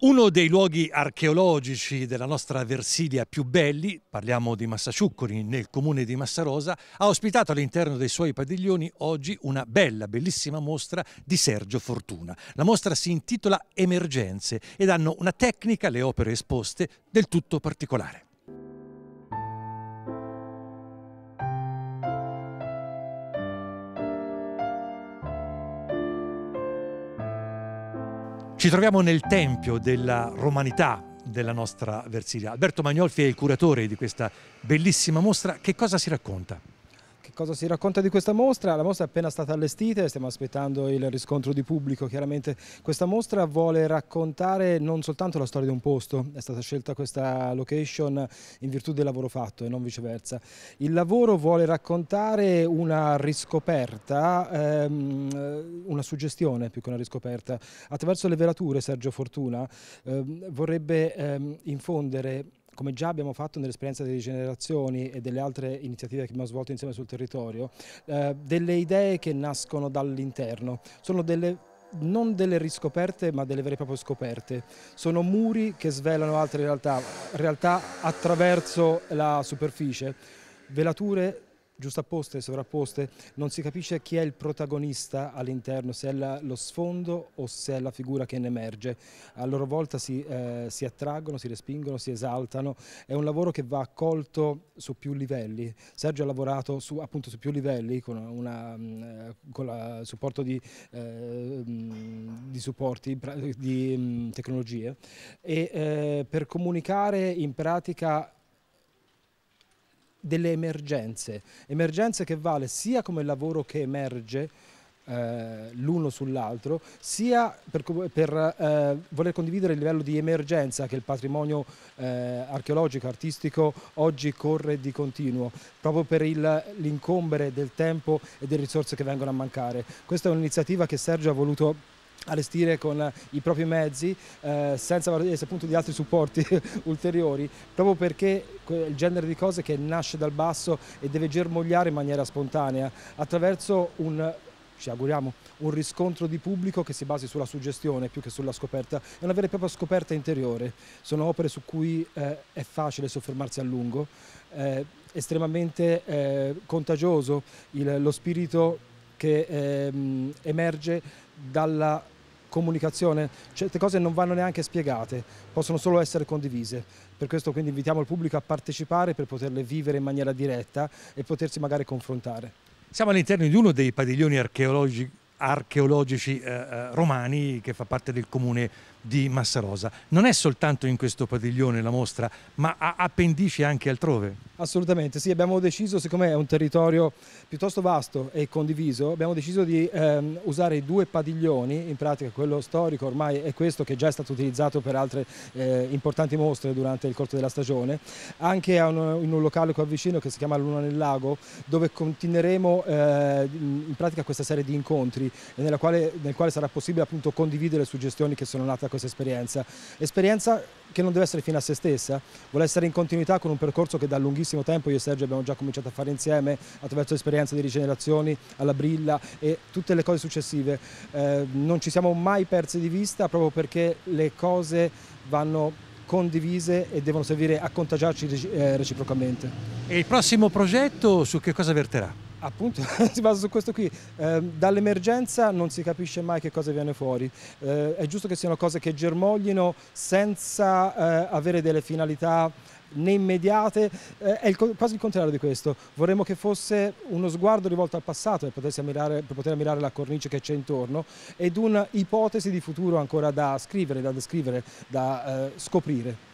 Uno dei luoghi archeologici della nostra Versilia più belli, parliamo di Massaciuccoli nel comune di Massarosa, ha ospitato all'interno dei suoi padiglioni oggi una bella, bellissima mostra di Sergio Fortuna. La mostra si intitola Emergenze ed hanno una tecnica, le opere esposte, del tutto particolare. Ci troviamo nel tempio della romanità della nostra Versilia. Alberto Magnolfi è il curatore di questa bellissima mostra. Che cosa si racconta? Cosa si racconta di questa mostra? La mostra è appena stata allestita e stiamo aspettando il riscontro di pubblico. Chiaramente questa mostra vuole raccontare non soltanto la storia di un posto, è stata scelta questa location in virtù del lavoro fatto e non viceversa. Il lavoro vuole raccontare una riscoperta, ehm, una suggestione più che una riscoperta. Attraverso le velature Sergio Fortuna ehm, vorrebbe ehm, infondere come già abbiamo fatto nell'esperienza delle generazioni e delle altre iniziative che abbiamo svolto insieme sul territorio, eh, delle idee che nascono dall'interno, sono delle non delle riscoperte ma delle vere e proprie scoperte. Sono muri che svelano altre realtà, realtà attraverso la superficie, velature giustapposte, sovrapposte, non si capisce chi è il protagonista all'interno, se è la, lo sfondo o se è la figura che ne emerge. A loro volta si, eh, si, attraggono, si respingono, si esaltano. È un lavoro che va accolto su più livelli. Sergio ha lavorato su, appunto su più livelli con, una, mm, eh, con il supporto di, eh, mm, di supporti, di mm, tecnologie e eh, per comunicare in pratica delle emergenze, emergenze che vale sia come lavoro che emerge eh, l'uno sull'altro, sia per, per eh, voler condividere il livello di emergenza che il patrimonio eh, archeologico, artistico oggi corre di continuo, proprio per l'incombere del tempo e delle risorse che vengono a mancare. Questa è un'iniziativa che Sergio ha voluto allestire con eh, i propri mezzi eh, senza valersi appunto di altri supporti ulteriori, proprio perché il genere di cose che nasce dal basso e deve germogliare in maniera spontanea attraverso un ci auguriamo, un riscontro di pubblico che si basi sulla suggestione più che sulla scoperta, è una vera e propria scoperta interiore. Sono opere su cui eh, è facile soffermarsi a lungo, eh, estremamente eh, contagioso il, lo spirito che ehm, emerge dalla comunicazione, certe cose non vanno neanche spiegate, possono solo essere condivise. Per questo quindi invitiamo il pubblico a partecipare per poterle vivere in maniera diretta e potersi magari confrontare. Siamo all'interno di uno dei padiglioni archeologici, archeologici eh, eh, romani che fa parte del comune di Massarosa. Non è soltanto in questo padiglione la mostra, ma ha appendici anche altrove. Assolutamente, sì, abbiamo deciso, siccome è un territorio piuttosto vasto e condiviso, abbiamo deciso di ehm, usare i due padiglioni, in pratica quello storico ormai è questo che già è stato utilizzato per altre eh, importanti mostre durante il corso della stagione, anche in un locale qua vicino che si chiama Luna nel Lago, dove continueremo eh, in pratica questa serie di incontri nel quale, nel quale sarà possibile appunto condividere suggestioni che sono nate tutta questa esperienza. Esperienza che non deve essere fine a se stessa, vuole essere in continuità con un percorso che da lunghissimo tempo io e Sergio abbiamo già cominciato a fare insieme attraverso l'esperienza di rigenerazioni alla Brilla e tutte le cose successive. Eh, non ci siamo mai persi di vista proprio perché le cose vanno condivise e devono servire a contagiarci eh, reciprocamente. E il prossimo progetto su che cosa verterà? Appunto, si basa su questo qui. Eh, Dall'emergenza non si capisce mai che cosa viene fuori. Eh, è giusto che siano cose che germoglino senza eh, avere delle finalità né immediate, eh, è il, quasi il contrario di questo. Vorremmo che fosse uno sguardo rivolto al passato per, ammirare, per poter ammirare la cornice che c'è intorno ed un'ipotesi di futuro ancora da scrivere, da descrivere, da eh, scoprire.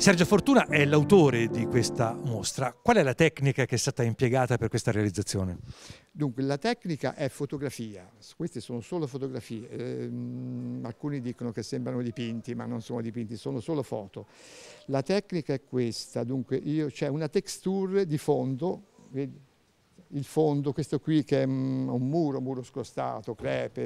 Sergio Fortuna è l'autore di questa mostra. Qual è la tecnica che è stata impiegata per questa realizzazione? Dunque, la tecnica è fotografia, queste sono solo fotografie, eh, alcuni dicono che sembrano dipinti, ma non sono dipinti, sono solo foto. La tecnica è questa, dunque c'è cioè una texture di fondo, vedi? il fondo, questo qui che è mm, un muro, muro scostato, crepe,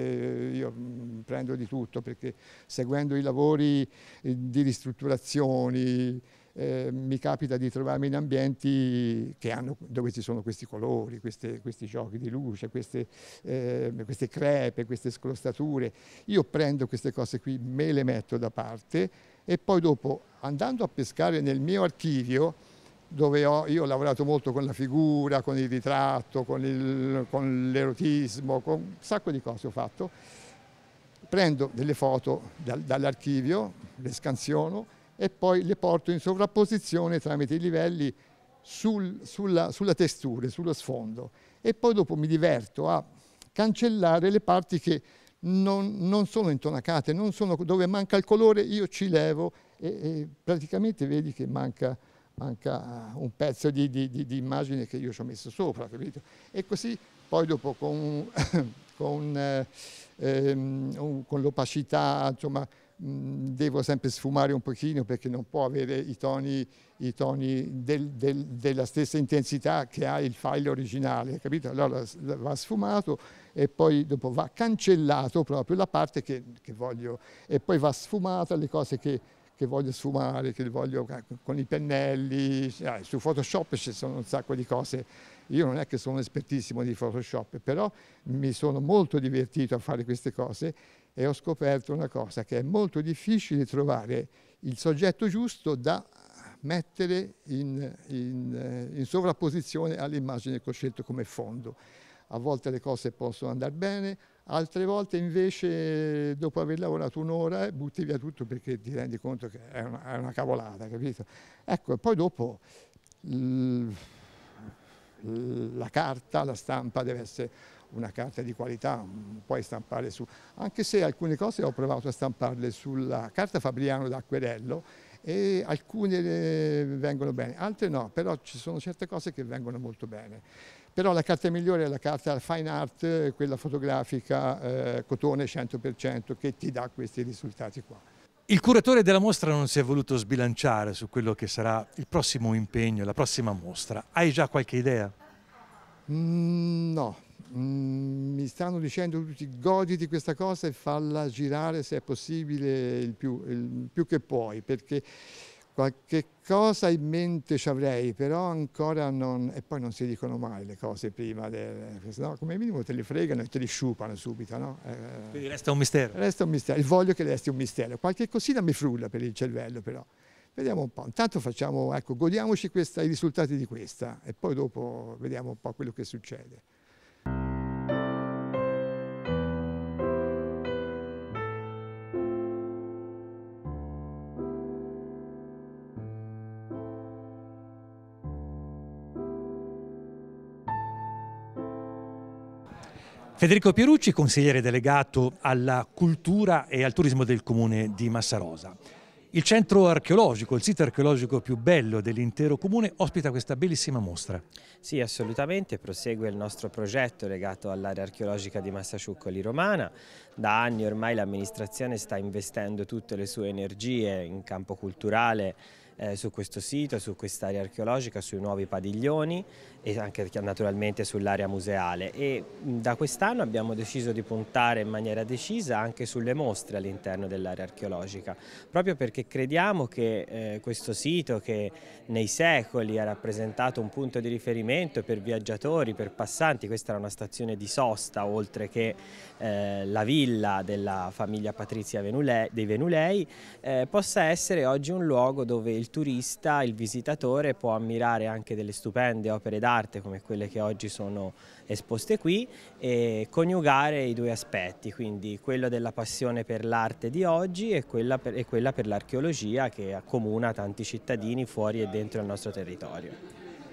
eh, io mm, prendo di tutto perché seguendo i lavori eh, di ristrutturazioni eh, mi capita di trovarmi in ambienti hanno, dove ci sono questi colori, queste, questi giochi di luce, queste, eh, queste crepe, queste scrostature. Io prendo queste cose qui, me le metto da parte e poi dopo andando a pescare nel mio archivio dove ho, io ho lavorato molto con la figura, con il ritratto, con, l'erotismo, con, con un sacco di cose ho fatto. Prendo delle foto dal, dall'archivio, le scansiono e poi le porto in sovrapposizione tramite i livelli sul, sulla, sulla texture, sullo sfondo. E poi dopo mi diverto a cancellare le parti che non, non sono intonacate, non sono, dove manca il colore io ci levo e, e praticamente vedi che manca manca eh, un pezzo di, di, di, di immagine che io ci ho messo sopra, capito? E così poi dopo con, con, eh, ehm, con l'opacità, insomma, mm, devo sempre sfumare un pochino perché non può avere i toni, i toni del, del, della stessa intensità che ha il file originale, capito? Allora va sfumato e poi dopo va cancellato proprio la parte che, che voglio e poi va sfumata le cose che che voglio sfumare, che voglio con i pennelli, su Photoshop ci sono un sacco di cose. Io non è che sono espertissimo di Photoshop, però mi sono molto divertito a fare queste cose e ho scoperto una cosa, che è molto difficile trovare il soggetto giusto da mettere in, in, eh, in sovrapposizione all'immagine che ho scelto come fondo. A volte le cose possono andare bene, Altre volte invece dopo aver lavorato un'ora eh, butti via tutto perché ti rendi conto che è una, è una cavolata, capito? Ecco, poi dopo la carta, la stampa deve essere una carta di qualità, non mm, puoi stampare su, anche se alcune cose ho provato a stamparle sulla carta Fabriano d'Acquerello e alcune eh, vengono bene, altre no, però ci sono certe cose che vengono molto bene. Però la carta migliore è la carta fine art, quella fotografica, eh, cotone 100%, che ti dà questi risultati qua. Il curatore della mostra non si è voluto sbilanciare su quello che sarà il prossimo impegno, la prossima mostra. Hai già qualche idea? Mm, no, Mm, mi stanno dicendo tutti goditi questa cosa e falla girare se è possibile il più, il più che puoi, perché qualche cosa in mente ci avrei, però ancora non... e poi non si dicono mai le cose prima, del... Eh, no, come minimo te le fregano e te le sciupano subito. No? Eh... Quindi resta un mistero. Resta un mistero, il voglio che resti un mistero. Qualche cosina mi frulla per il cervello però. Vediamo un po', intanto facciamo, ecco, godiamoci questa, i risultati di questa e poi dopo vediamo un po' quello che succede. Federico Pierucci, consigliere delegato alla cultura e al turismo del comune di Massarosa. Il centro archeologico, il sito archeologico più bello dell'intero comune, ospita questa bellissima mostra. Sì, assolutamente, prosegue il nostro progetto legato all'area archeologica di Massasciuccoli Romana. Da anni ormai l'amministrazione sta investendo tutte le sue energie in campo culturale, eh, su questo sito, su quest'area archeologica, sui nuovi padiglioni e anche naturalmente sull'area museale e da quest'anno abbiamo deciso di puntare in maniera decisa anche sulle mostre all'interno dell'area archeologica, proprio perché crediamo che eh, questo sito che nei secoli ha rappresentato un punto di riferimento per viaggiatori, per passanti, questa era una stazione di sosta oltre che eh, la villa della famiglia patrizia Venulei, dei Venulei, eh, possa essere oggi un luogo dove il il turista, il visitatore può ammirare anche delle stupende opere d'arte come quelle che oggi sono esposte qui e coniugare i due aspetti, quindi quello della passione per l'arte di oggi e quella per, e quella per l'archeologia che accomuna tanti cittadini fuori e dentro il nostro territorio.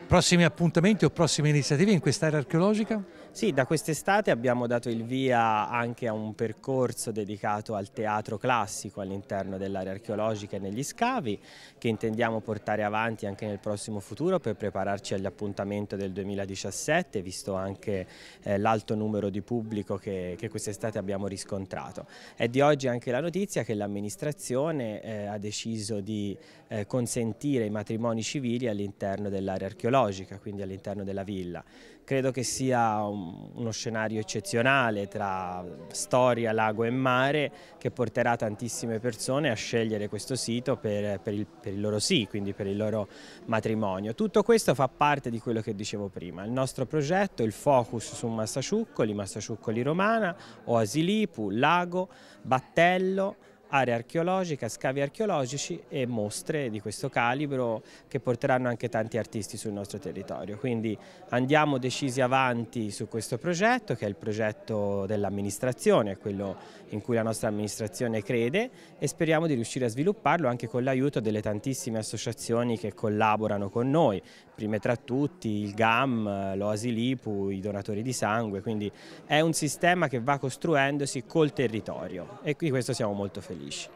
Prossimi appuntamenti o prossime iniziative in quest'area archeologica? Sì, da quest'estate abbiamo dato il via anche a un percorso dedicato al teatro classico all'interno dell'area archeologica e negli scavi che intendiamo portare avanti anche nel prossimo futuro per prepararci all'appuntamento del 2017 visto anche eh, l'alto numero di pubblico che, che quest'estate abbiamo riscontrato. È di oggi anche la notizia che l'amministrazione eh, ha deciso di eh, consentire i matrimoni civili all'interno dell'area archeologica, quindi all'interno della villa. Credo che sia un, uno scenario eccezionale tra storia, lago e mare che porterà tantissime persone a scegliere questo sito per, per, il, per il loro sì, quindi per il loro matrimonio. Tutto questo fa parte di quello che dicevo prima, il nostro progetto, il focus su Massasciuccoli, Massasciuccoli Romana, Oasilipu, Lago, Battello, area archeologica, scavi archeologici e mostre di questo calibro che porteranno anche tanti artisti sul nostro territorio. Quindi andiamo decisi avanti su questo progetto che è il progetto dell'amministrazione, quello in cui la nostra amministrazione crede e speriamo di riuscire a svilupparlo anche con l'aiuto delle tantissime associazioni che collaborano con noi, prime tra tutti il GAM, l'Oasi Lipu, i donatori di sangue, quindi è un sistema che va costruendosi col territorio e qui questo siamo molto felici. Grealish.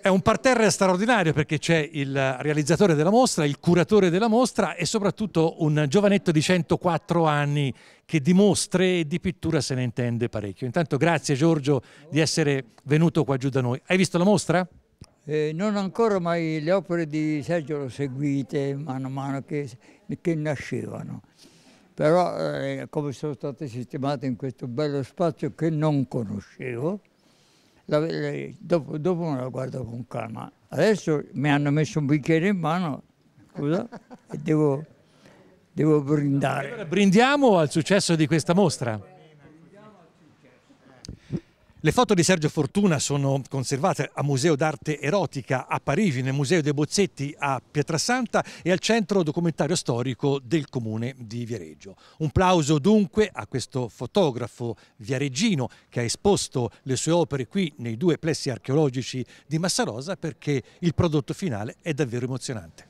È un parterre straordinario perché c'è il realizzatore della mostra, il curatore della mostra e soprattutto un giovanetto di 104 anni che di mostre e di pittura se ne intende parecchio. Intanto grazie Giorgio di essere venuto qua giù da noi. Hai visto la mostra? Eh, non ancora, ma le opere di Sergio le seguite mano a mano che, che nascevano. Però eh, come sono state sistemate in questo bello spazio che non conoscevo, la, la, dopo, dopo me la guardo con calma. Adesso mi hanno messo un bicchiere in mano, scusa, e devo, devo brindare. Allora, brindiamo al successo di questa mostra. Le foto di Sergio Fortuna sono conservate a Museo d'Arte Erotica a Parigi, nel Museo dei Bozzetti a Pietrasanta e al Centro Documentario Storico del Comune di Viareggio. Un plauso dunque a questo fotografo viareggino che ha esposto le sue opere qui nei due plessi archeologici di Massarosa perché il prodotto finale è davvero emozionante.